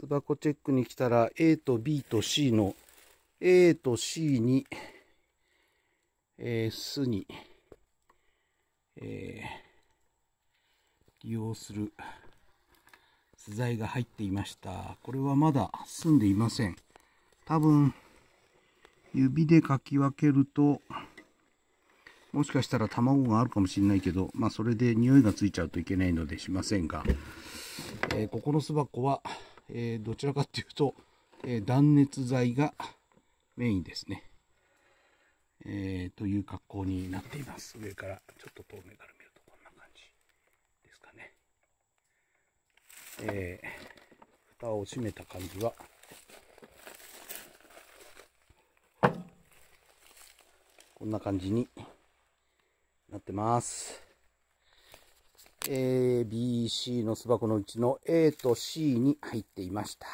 巣箱チェックに来たら A と B と C の A と C に、え巣に、えー、利用する巣材が入っていました。これはまだ済んでいません。多分、指でかき分けると、もしかしたら卵があるかもしれないけど、まあそれで匂いがついちゃうといけないのでしませんが、えー、ここの巣箱は、えー、どちらかっていうと、えー、断熱材がメインですね。えー、という格好になっています。上から、ちょっと遠目から見るとこんな感じですかね。えー、蓋を閉めた感じは、こんな感じになってます。A、B、C の巣箱のうちの A と C に入っていました。